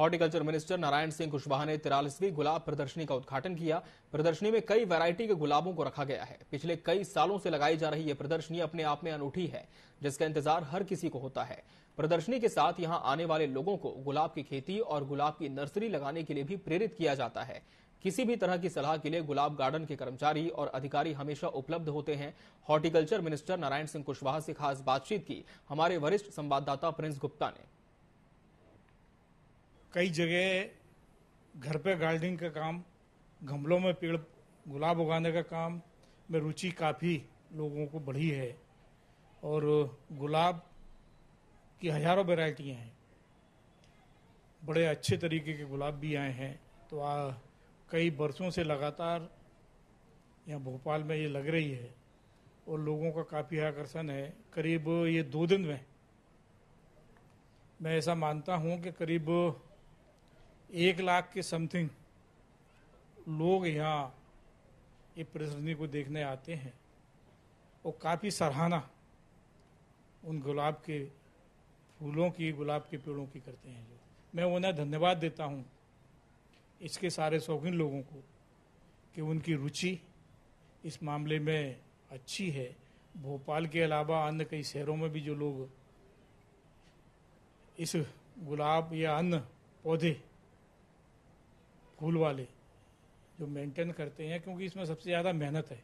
horticulture minister Narayan Singh Kushwaha ने तिरालीसवीं गुलाब प्रदर्शनी का उद्घाटन किया प्रदर्शनी में कई वैरायटी के गुलाबों को रखा गया है पिछले कई सालों से लगाई जा रही ये प्रदर्शनी अपने आप में अनूठी है जिसका इंतजार हर किसी को होता है प्रदर्शनी के साथ यहां आने वाले लोगों को गुलाब की खेती और गुलाब की नर्सरी लगाने के लिए भी प्रेरित किया जाता है किसी भी तरह की सलाह के लिए गुलाब गार्डन के कर्मचारी और अधिकारी हमेशा उपलब्ध होते हैं हॉर्टिकल्चर मिनिस्टर नारायण सिंह कुशवाहा से खास बातचीत की हमारे वरिष्ठ संवाददाता प्रिंस गुप्ता ने कई जगह घर पे गार्डनिंग का काम गमलों में पेड़ गुलाब उगाने का काम में रुचि काफ़ी लोगों को बढ़ी है और गुलाब की हजारों वेराइटियाँ हैं बड़े अच्छे तरीके के गुलाब भी आए हैं तो आ, कई वर्षों से लगातार यहाँ भोपाल में ये लग रही है और लोगों का काफ़ी आकर्षण है करीब ये दो दिन में मैं ऐसा मानता हूँ कि करीब एक लाख के समथिंग लोग यहाँ ये प्रदर्शनी को देखने आते हैं और काफ़ी सराहना उन गुलाब के फूलों की गुलाब के पेड़ों की करते हैं जो मैं उन्हें धन्यवाद देता हूँ इसके सारे शौकीन लोगों को कि उनकी रुचि इस मामले में अच्छी है भोपाल के अलावा अन्य कई शहरों में भी जो लोग इस गुलाब या अन्य पौधे स्कूल वाले जो मेंटेन करते हैं क्योंकि इसमें सबसे ज़्यादा मेहनत है